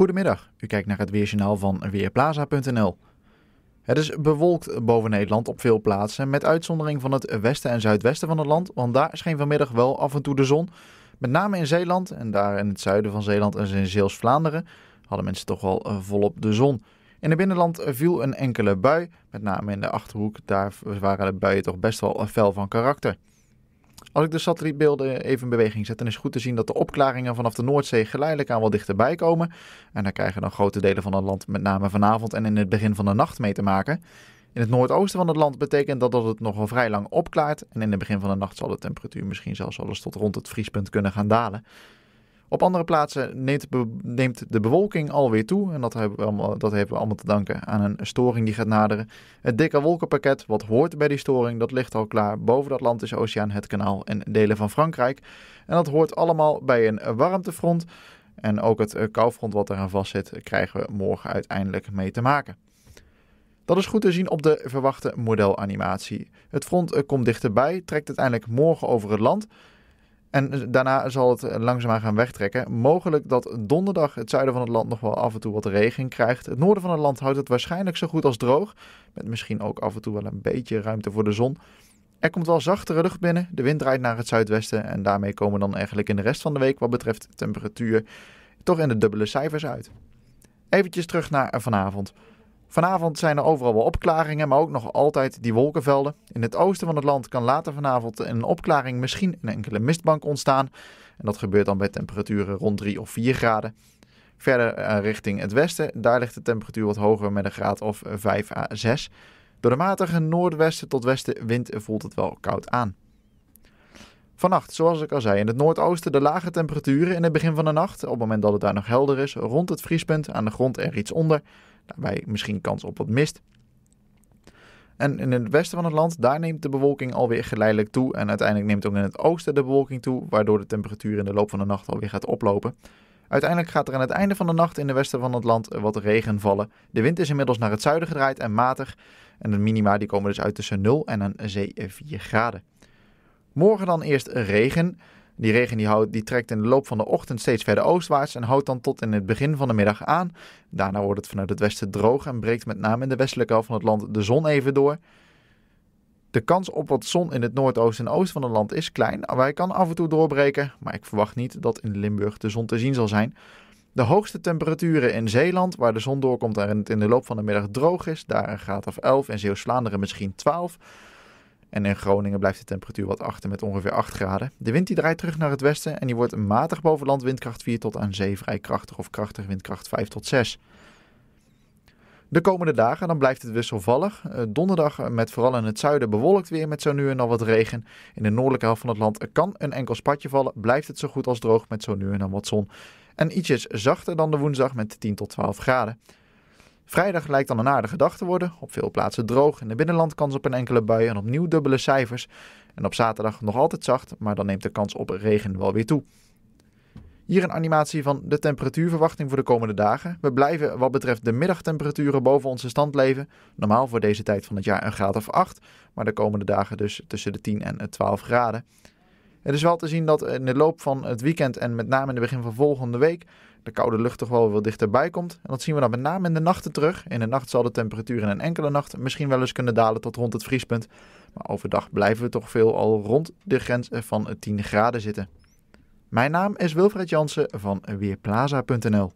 Goedemiddag, u kijkt naar het Weerjournaal van Weerplaza.nl. Het is bewolkt boven Nederland op veel plaatsen, met uitzondering van het westen en zuidwesten van het land, want daar scheen vanmiddag wel af en toe de zon. Met name in Zeeland en daar in het zuiden van Zeeland en in zeels vlaanderen hadden mensen toch wel eh, volop de zon. In het binnenland viel een enkele bui, met name in de Achterhoek, daar waren de buien toch best wel eh, fel van karakter. Als ik de satellietbeelden even in beweging zet, dan is goed te zien dat de opklaringen vanaf de Noordzee geleidelijk aan wel dichterbij komen. En daar krijgen dan grote delen van het land met name vanavond en in het begin van de nacht mee te maken. In het noordoosten van het land betekent dat dat het wel vrij lang opklaart. En in het begin van de nacht zal de temperatuur misschien zelfs eens tot rond het vriespunt kunnen gaan dalen. Op andere plaatsen neemt, de bewolking alweer toe. En dat hebben, we allemaal, dat hebben we allemaal te danken aan een storing die gaat naderen. Het dikke wolkenpakket, wat hoort bij die storing, dat ligt al klaar boven de Atlantische Oceaan, het kanaal en delen van Frankrijk. En dat hoort allemaal bij een warmtefront. En ook het eh, koufront wat eraan zit krijgen we morgen uiteindelijk mee te maken. Dat is goed te zien op de verwachte modelanimatie. Het front eh, komt dichterbij, trekt uiteindelijk morgen over het land. En daarna zal het eh, langzaamaan gaan wegtrekken. Mogelijk dat donderdag het zuiden van het land nog wel af en toe wat regen krijgt. Het noorden van het land houdt het waarschijnlijk zo goed als droog. Met misschien ook af en toe wel een beetje ruimte voor de zon. Er komt wel zachtere lucht binnen. De wind draait naar het zuidwesten. En daarmee komen dan eigenlijk in de rest van de week wat betreft temperatuur toch in de dubbele cijfers uit. Eventjes terug naar eh, vanavond. Vanavond zijn er overal wel opklaringen, maar ook nog altijd die wolkenvelden. In het oosten van het land kan later vanavond een opklaring misschien een enkele mistbank ontstaan. En dat gebeurt dan bij temperaturen rond 3 of 4 graden. Verder eh, richting het westen, daar ligt de temperatuur wat hoger met een graad of 5 à 6. Door de matige noordwesten tot westen wind voelt het wel koud aan. Vannacht, zoals ik al zei, in het noordoosten de lage temperaturen in het begin van de nacht. Op het moment dat het daar nog helder is, rond het vriespunt, aan de grond er iets onder. Daarbij misschien kans op wat mist. En in het westen van het land, daar neemt de bewolking alweer geleidelijk toe. En uiteindelijk neemt ook in het oosten de bewolking toe, waardoor de temperatuur in de loop van de nacht alweer gaat oplopen. Uiteindelijk gaat er aan het einde van de nacht in de westen van het land wat regen vallen. De wind is inmiddels naar het zuiden gedraaid en matig. En de minima die komen dus uit tussen 0 en een 4 graden. Morgen dan eerst regen. Die regen die houdt, die trekt in de loop van de ochtend steeds verder oostwaarts en houdt dan tot in het begin van de middag aan. Daarna wordt het vanuit het westen droog en breekt met name in de westelijke helft van het land de zon even door. De kans op wat zon in het noordoosten en oosten van het land is klein. Wij kan af en toe doorbreken, maar ik verwacht niet dat in Limburg de zon te zien zal zijn. De hoogste temperaturen in Zeeland, waar de zon doorkomt en het in de loop van de middag droog is, daar een graad of 11 en Zeeuws-Vlaanderen misschien 12. En in Groningen blijft de temperatuur wat achter met ongeveer 8 graden. De wind die draait terug naar het westen en die wordt matig boven land windkracht 4 tot aan zee vrij krachtig of krachtig windkracht 5 tot 6. De komende dagen dan blijft het wisselvallig. Eh, donderdag eh, met vooral in het zuiden bewolkt weer met zo nu en dan wat regen. In de noordelijke helft van het land kan een enkel spatje vallen. Blijft het zo goed als droog met zo nu en dan wat zon. En ietsjes zachter dan de woensdag met 10 tot 12 graden. Vrijdag lijkt dan een aardige dag te worden. Op veel plaatsen droog. In het binnenland kans op een enkele bui en opnieuw dubbele cijfers. En op zaterdag nog altijd zacht, maar dan neemt de kans op regen wel weer toe. Hier een animatie van de temperatuurverwachting voor de komende dagen. We blijven wat betreft de middagtemperaturen boven onze stand leven. Normaal voor deze tijd van het jaar een graad of 8, maar de komende dagen dus tussen de 10 en 12 graden. Het is wel te zien dat in de loop van het weekend en met name in het begin van volgende week de koude lucht toch wel wat dichterbij komt. En dat zien we dan met name in de nachten terug. In de nacht zal de temperatuur in een enkele nacht misschien wel eens kunnen dalen tot rond het vriespunt. Maar overdag blijven we toch veel al rond de grens van 10 graden zitten. Mijn naam is Wilfred Jansen van Weerplaza.nl.